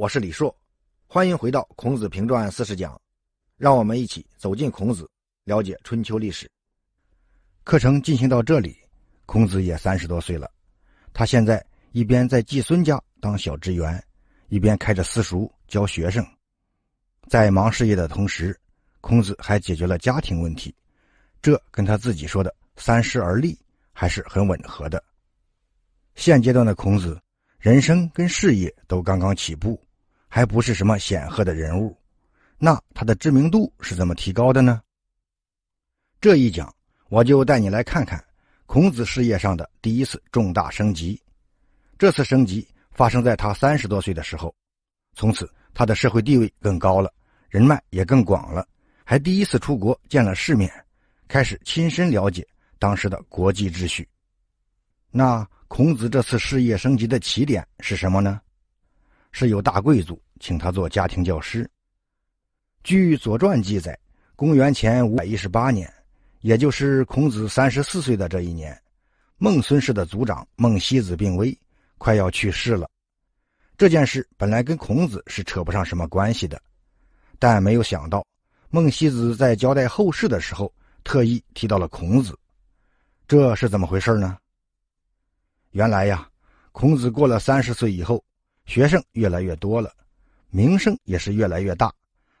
我是李硕，欢迎回到《孔子评传四十讲》，让我们一起走进孔子，了解春秋历史。课程进行到这里，孔子也三十多岁了。他现在一边在季孙家当小职员，一边开着私塾教学生。在忙事业的同时，孔子还解决了家庭问题，这跟他自己说的“三十而立”还是很吻合的。现阶段的孔子，人生跟事业都刚刚起步。还不是什么显赫的人物，那他的知名度是怎么提高的呢？这一讲，我就带你来看看孔子事业上的第一次重大升级。这次升级发生在他三十多岁的时候，从此他的社会地位更高了，人脉也更广了，还第一次出国见了世面，开始亲身了解当时的国际秩序。那孔子这次事业升级的起点是什么呢？是有大贵族请他做家庭教师。据《左传》记载，公元前五百一十八年，也就是孔子三十四岁的这一年，孟孙氏的族长孟西子病危，快要去世了。这件事本来跟孔子是扯不上什么关系的，但没有想到，孟西子在交代后事的时候，特意提到了孔子。这是怎么回事呢？原来呀，孔子过了三十岁以后。学生越来越多了，名声也是越来越大，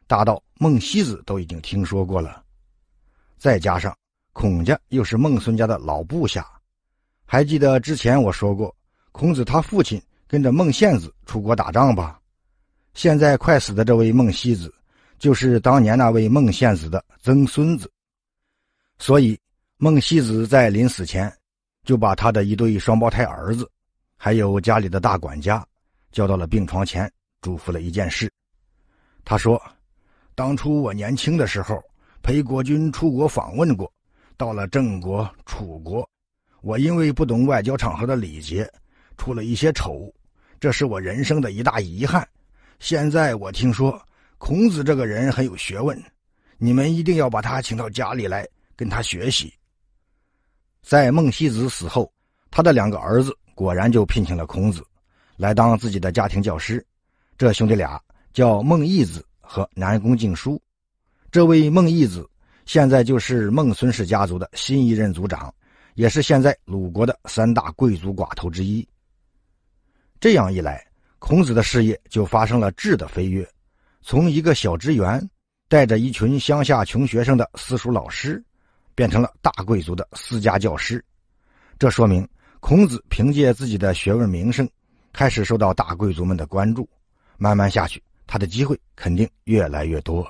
大到孟西子都已经听说过了。再加上孔家又是孟孙家的老部下，还记得之前我说过，孔子他父亲跟着孟献子出国打仗吧？现在快死的这位孟西子，就是当年那位孟献子的曾孙子。所以孟西子在临死前，就把他的一对双胞胎儿子，还有家里的大管家。叫到了病床前，嘱咐了一件事。他说：“当初我年轻的时候，陪国君出国访问过，到了郑国、楚国，我因为不懂外交场合的礼节，出了一些丑，这是我人生的一大遗憾。现在我听说孔子这个人很有学问，你们一定要把他请到家里来，跟他学习。”在孟西子死后，他的两个儿子果然就聘请了孔子。来当自己的家庭教师，这兄弟俩叫孟义子和南宫敬书。这位孟义子现在就是孟孙氏家族的新一任族长，也是现在鲁国的三大贵族寡头之一。这样一来，孔子的事业就发生了质的飞跃，从一个小职员，带着一群乡下穷学生的私塾老师，变成了大贵族的私家教师。这说明孔子凭借自己的学问名声。开始受到大贵族们的关注，慢慢下去，他的机会肯定越来越多。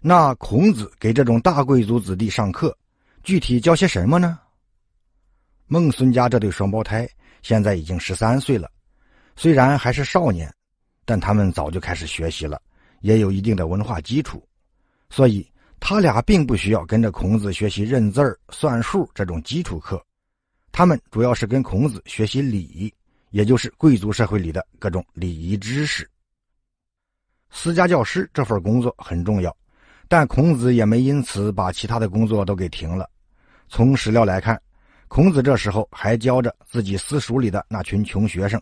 那孔子给这种大贵族子弟上课，具体教些什么呢？孟孙家这对双胞胎现在已经十三岁了，虽然还是少年，但他们早就开始学习了，也有一定的文化基础，所以他俩并不需要跟着孔子学习认字儿、算数这种基础课，他们主要是跟孔子学习礼。也就是贵族社会里的各种礼仪知识。私家教师这份工作很重要，但孔子也没因此把其他的工作都给停了。从史料来看，孔子这时候还教着自己私塾里的那群穷学生。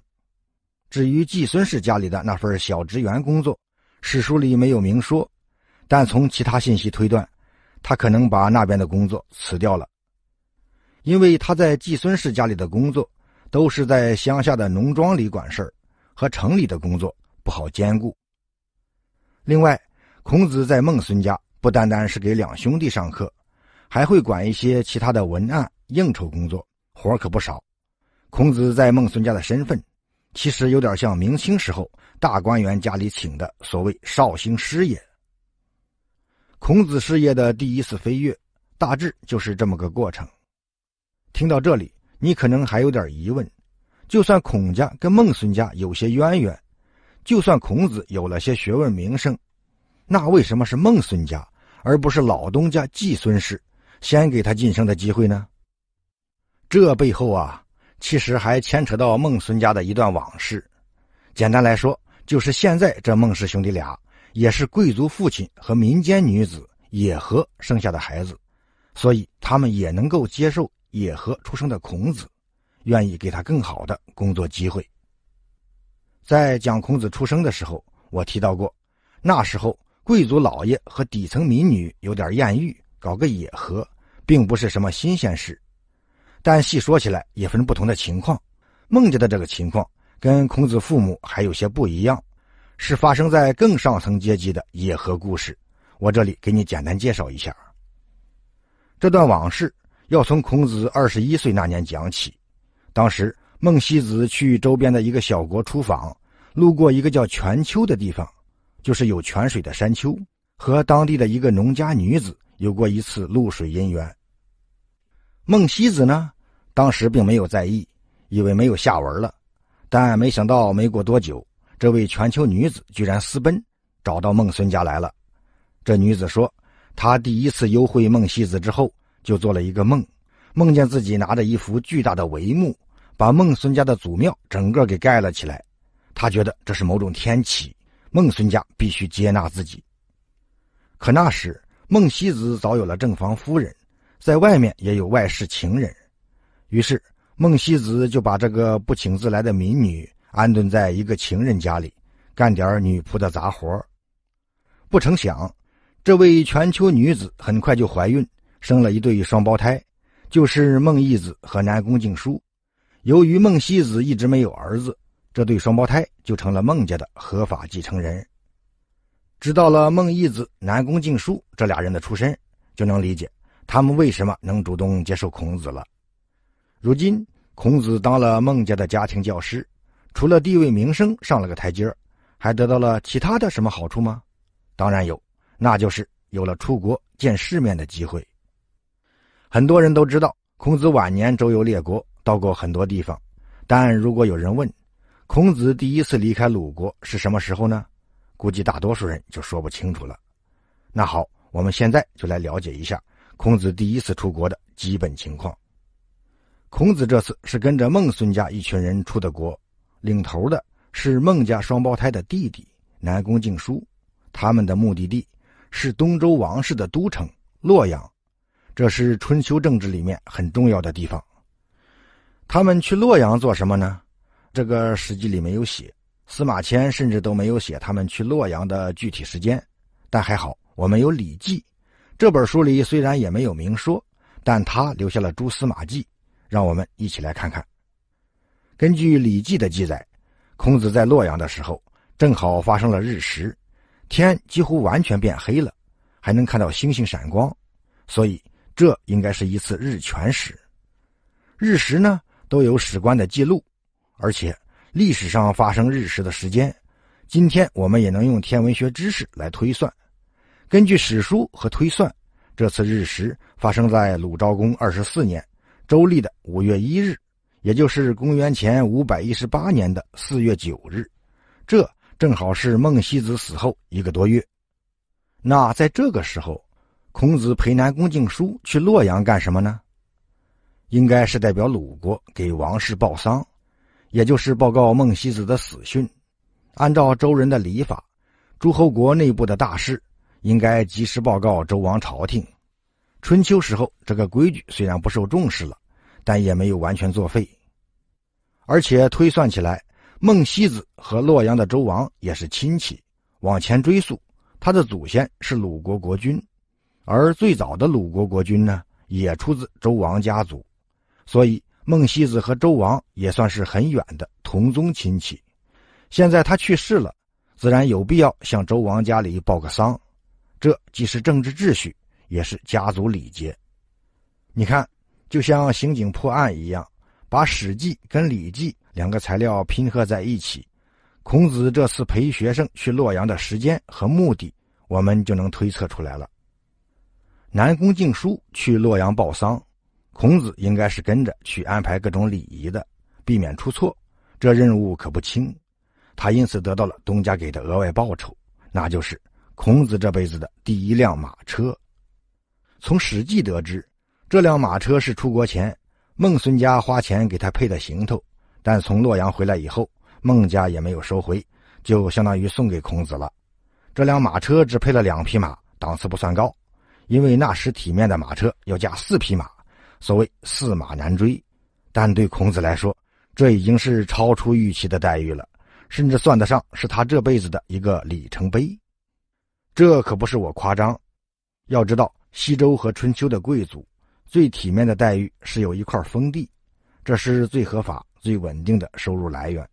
至于季孙氏家里的那份小职员工作，史书里没有明说，但从其他信息推断，他可能把那边的工作辞掉了，因为他在季孙氏家里的工作。都是在乡下的农庄里管事儿，和城里的工作不好兼顾。另外，孔子在孟孙家不单单是给两兄弟上课，还会管一些其他的文案、应酬工作，活儿可不少。孔子在孟孙家的身份，其实有点像明清时候大官员家里请的所谓绍兴师爷。孔子事业的第一次飞跃，大致就是这么个过程。听到这里。你可能还有点疑问，就算孔家跟孟孙家有些渊源，就算孔子有了些学问名声，那为什么是孟孙家而不是老东家季孙氏先给他晋升的机会呢？这背后啊，其实还牵扯到孟孙家的一段往事。简单来说，就是现在这孟氏兄弟俩也是贵族父亲和民间女子野合生下的孩子，所以他们也能够接受。野合出生的孔子，愿意给他更好的工作机会。在讲孔子出生的时候，我提到过，那时候贵族老爷和底层民女有点艳遇，搞个野合，并不是什么新鲜事。但细说起来，也分不同的情况。孟家的这个情况跟孔子父母还有些不一样，是发生在更上层阶级的野合故事。我这里给你简单介绍一下这段往事。要从孔子二十一岁那年讲起，当时孟西子去周边的一个小国出访，路过一个叫泉丘的地方，就是有泉水的山丘，和当地的一个农家女子有过一次露水姻缘。孟西子呢，当时并没有在意，以为没有下文了，但没想到没过多久，这位泉丘女子居然私奔，找到孟孙家来了。这女子说，她第一次幽会孟西子之后。就做了一个梦，梦见自己拿着一幅巨大的帷幕，把孟孙家的祖庙整个给盖了起来。他觉得这是某种天启，孟孙家必须接纳自己。可那时孟西子早有了正房夫人，在外面也有外室情人，于是孟西子就把这个不请自来的民女安顿在一个情人家里，干点女仆的杂活。不成想，这位全球女子很快就怀孕。生了一对双胞胎，就是孟义子和南宫敬书。由于孟西子一直没有儿子，这对双胞胎就成了孟家的合法继承人。知道了孟义子、南宫敬书这俩人的出身，就能理解他们为什么能主动接受孔子了。如今孔子当了孟家的家庭教师，除了地位名声上了个台阶儿，还得到了其他的什么好处吗？当然有，那就是有了出国见世面的机会。很多人都知道孔子晚年周游列国，到过很多地方，但如果有人问，孔子第一次离开鲁国是什么时候呢？估计大多数人就说不清楚了。那好，我们现在就来了解一下孔子第一次出国的基本情况。孔子这次是跟着孟孙家一群人出的国，领头的是孟家双胞胎的弟弟南宫敬叔，他们的目的地是东周王室的都城洛阳。这是春秋政治里面很重要的地方。他们去洛阳做什么呢？这个史记里没有写，司马迁甚至都没有写他们去洛阳的具体时间。但还好，我们有《礼记》，这本书里虽然也没有明说，但他留下了蛛丝马迹，让我们一起来看看。根据《礼记》的记载，孔子在洛阳的时候，正好发生了日食，天几乎完全变黑了，还能看到星星闪光，所以。这应该是一次日全食。日食呢都有史官的记录，而且历史上发生日食的时间，今天我们也能用天文学知识来推算。根据史书和推算，这次日食发生在鲁昭公二十四年周历的五月一日，也就是公元前五百一十八年的四月九日。这正好是孟西子死后一个多月。那在这个时候。孔子陪南宫敬叔去洛阳干什么呢？应该是代表鲁国给王室报丧，也就是报告孟西子的死讯。按照周人的礼法，诸侯国内部的大事应该及时报告周王朝廷。春秋时候，这个规矩虽然不受重视了，但也没有完全作废。而且推算起来，孟西子和洛阳的周王也是亲戚。往前追溯，他的祖先是鲁国国君。而最早的鲁国国君呢，也出自周王家族，所以孟西子和周王也算是很远的同宗亲戚。现在他去世了，自然有必要向周王家里报个丧，这既是政治秩序，也是家族礼节。你看，就像刑警破案一样，把《史记》跟《礼记》两个材料拼合在一起，孔子这次陪学生去洛阳的时间和目的，我们就能推测出来了。南宫敬叔去洛阳报丧，孔子应该是跟着去安排各种礼仪的，避免出错。这任务可不轻，他因此得到了东家给的额外报酬，那就是孔子这辈子的第一辆马车。从《史记》得知，这辆马车是出国前孟孙家花钱给他配的行头，但从洛阳回来以后，孟家也没有收回，就相当于送给孔子了。这辆马车只配了两匹马，档次不算高。因为那时体面的马车要驾四匹马，所谓“四马难追”，但对孔子来说，这已经是超出预期的待遇了，甚至算得上是他这辈子的一个里程碑。这可不是我夸张，要知道，西周和春秋的贵族最体面的待遇是有一块封地，这是最合法、最稳定的收入来源，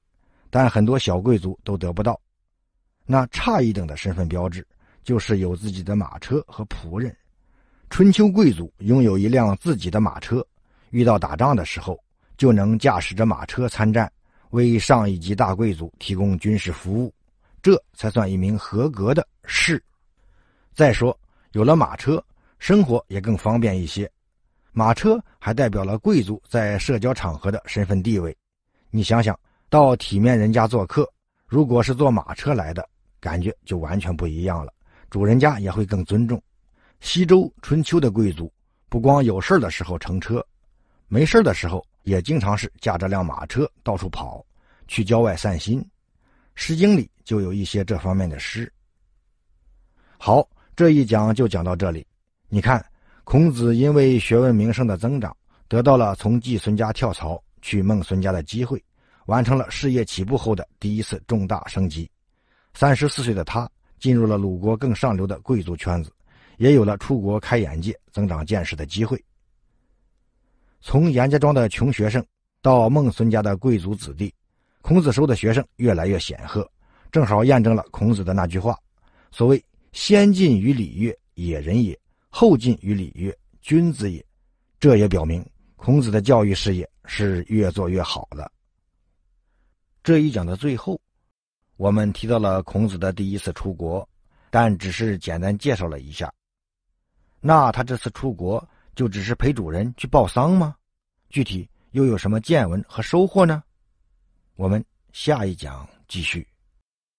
但很多小贵族都得不到。那差一等的身份标志就是有自己的马车和仆人。春秋贵族拥有一辆自己的马车，遇到打仗的时候就能驾驶着马车参战，为上一级大贵族提供军事服务，这才算一名合格的士。再说，有了马车，生活也更方便一些。马车还代表了贵族在社交场合的身份地位。你想想，到体面人家做客，如果是坐马车来的，感觉就完全不一样了，主人家也会更尊重。西周春秋的贵族，不光有事的时候乘车，没事的时候也经常是驾着辆马车到处跑，去郊外散心。《诗经》里就有一些这方面的诗。好，这一讲就讲到这里。你看，孔子因为学问名声的增长，得到了从季孙家跳槽去孟孙家的机会，完成了事业起步后的第一次重大升级。三十四岁的他进入了鲁国更上流的贵族圈子。也有了出国开眼界、增长见识的机会。从严家庄的穷学生到孟孙家的贵族子弟，孔子收的学生越来越显赫，正好验证了孔子的那句话：“所谓先进于礼乐，野人也；后进于礼乐，君子也。”这也表明孔子的教育事业是越做越好的。这一讲的最后，我们提到了孔子的第一次出国，但只是简单介绍了一下。那他这次出国就只是陪主人去报丧吗？具体又有什么见闻和收获呢？我们下一讲继续。